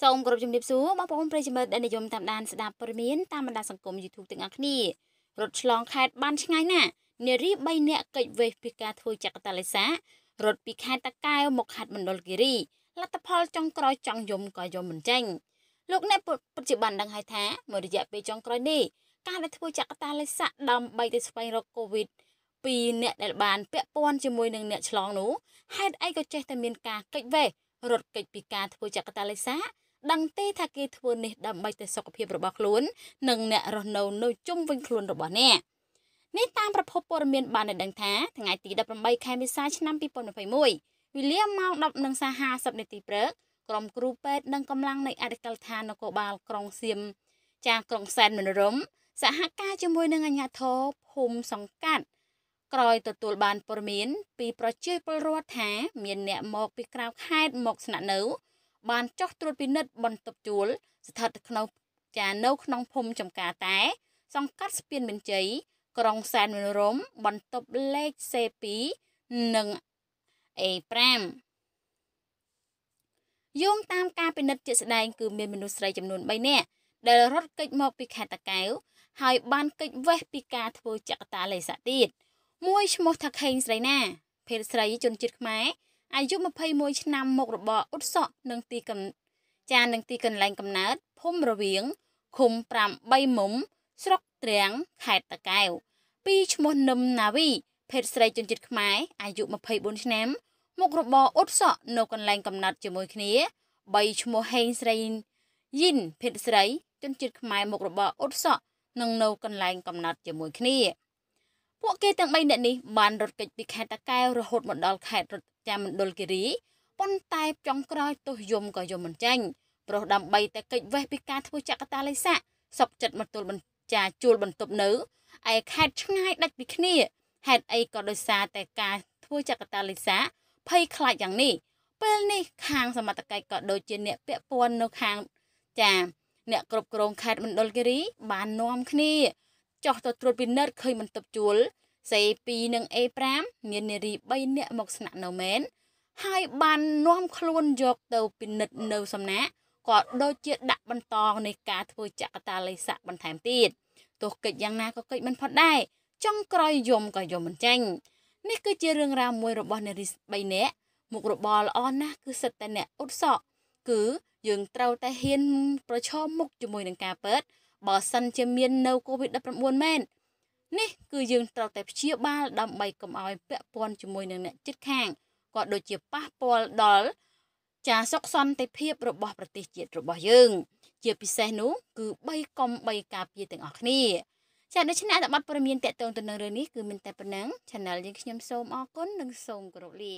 សូមគោរពជំរាបសួរបងប្អូនប្រិយមិត្តដែលនិយមតាមដានស្ដាប់ព័ត៌មានតាមបណ្ដាសង្គម YouTube ទាំងអស់គ្នារត់ឆ្លងខេត្តបានឆ្ងាយណាស់នារី3នាក់កិច្ចវេះពីការធ្វើចក្រតាឡេសារត់ពីខេត្តតាកែវមកខេត្តមណ្ឌលគិរីលទ្ធផលចុងក្រោយចង់យំក៏យំមិនចេញ លោកអ្នកពិតជាបានដឹងហើយថាមួយរយៈពេលចុងក្រោយនេះការដែលធ្វើចក្រតាឡេសាដើម្បីទៅស្វែងរកកូវីដពីអ្នកដែលបានពាក់ព័ន្ធជាមួយនឹងអ្នកឆ្លងនោះហេតុអីក៏ចេះតែមានការកិច្ចវេះរត់កិច្ចពីការធ្វើចក្រតាឡេសាដឹងទេថាគេធ្វើនេះដើម្បីតែសុខភាពរបស់ខ្លួននិងអ្នករស់នៅនៅជុំវិញខ្លួនរបស់អ្នកនេះតាមប្រភពព័ត៌មានបានដឹងថាថ្ងៃទី18ខែមេសាឆ្នាំ2021វេលាម៉ោង10:50នាទីព្រឹកក្រុមគ្រូពេទ្យនិងកម្លាំងនៃអធិការដ្ឋាននគរបាលក្រុងសៀមចាក្រុងសែនមនោរមសហការជាមួយនឹងអាជ្ញាធរភូមិសង្កាត់ក្រោយទទួលបានព័ត៌មាន ពីប្រជាពលរដ្ឋថាមានអ្នកមកពីក្រៅខេត្តមកស្នាក់នៅបានចោះត្រួតពិនិត្យបន្ទប់ជួលស្ថិតក្នុងចានៅ ក្នុងភូមិចំការតែសង្កាត់ស្ពានមានជ័យក្រុងសែនមរម បន្ទប់លេខ C2 និង A5 យោងតាមការពិនិត្យជាក់ស្ដែង គឺមានមនុស្សស្រីចំនួន3នាក់ដែលរត់គេចមកពីខេត្តតាកែវហើយ បានគេចវេះពីការធ្វើចកតាលេសាទៀតមួយឈ្មោះថាខេងស្រីណាភេទស្រីជនជាតិខ្មែរអាយុ21ឆ្នាំមុខរបរអ៊ុតសក់នឹងទីកំចាននឹងទីកន្លែងកំណើតភូមិរវៀងឃុំ8មុំ ស្រុកត្រាំងខេត្តតាកែវពីឈ្មោះនឹមណាវី ភេទស្រីជនជាតិខ្មែរអាយុ24ឆ្នាំមុខរបរអ៊ុតសក់នៅកន្លែងកំណត់ជាមួយគ្នា3ឈ្មោះហេងស្រីយិនភេទស្រីជនជាតិខ្មែរមុខរបរអ៊ុតសក់នឹងនៅកន្លែងកំណត់ជាមួយគ្នាពួកគេទាំង3នាក់នេះបានរត់គេចពីខេត្តតាកែវរហូតមកដល់ខេត្តរត់ចាំមណ្ឌលគិរីប៉ុន្តែចុងក្រោយទោះយំក៏យំមិនចាញ់ប្រុសដើម្បីតែគេចវេះពីការធ្វើចក្រតាលិស័កសពចិត្តមកទល់បញ្ជាជួលបន្ទប់នៅឯខេត្តឆ្ងាយដាច់ពីគ្នាហេតុអីក៏ដោយសារតែការធ្វើចក្រតាលិស័កភ័យខ្លាចយ៉ាងនេះពេលនេះខាង សមត្ថកិច្ចក៏ដូចជាអ្នក ពាក់ព័ន្ធនៅខាងចា អ្នកគ្រប់គ្រងខេត្តមណ្ឌលគិរីបាននាំគ្នាចុះទៅត្រួតពិនិត្យឃើញបន្ទប់ជួល C2 និង A5 មាននារី3នាក់មកស្នាក់នៅមែនហើយបាននាំខ្លួនយកទៅពិនិត្យនៅសំណាក់ក៏ដូចជាដាក់បន្តនៃការធ្វើចកតាលិស័កបន្ថែមទៀតទោះកិច្ចយ៉ាងណាក៏កិច្ចមិនផុតដែរចុងក្រោយយំក៏យំមិនចេញនេះគឺជារឿងរ៉ាវមួយរបស់នារី3នាក់មុខរបរល្អណាស់គឺសិតតែអ្នកអ៊ុតសក់គឺយើងត្រូវតែហ៊ាន ប្រឈមមុខជាមួយនឹងការពិតបើសិនជាមាននៅ COVID-19 មែននេះ គឺយើងត្រូវតែព្យាបាលដើម្បីកុំឲ្យពាក់ព័ន្ធជាមួយនឹងអ្នកជិតខាងក៏ដូចជាប៉ះពាល់ដល់ចាសុខសន្តិភាពរបស់ប្រទេសជាតិរបស់យើង ជាពិសេសនោះគឺ3កុំ3ការពារទាំងអស់គ្នាចាដូច្នេះអត្ថបទព័ត៌មានតកតងទៅនឹងរឿងនេះគឺមានតែប៉ុណ្ណឹង Channel យើងខ្ញុំសូមអរគុណនិងសូមគោរពលា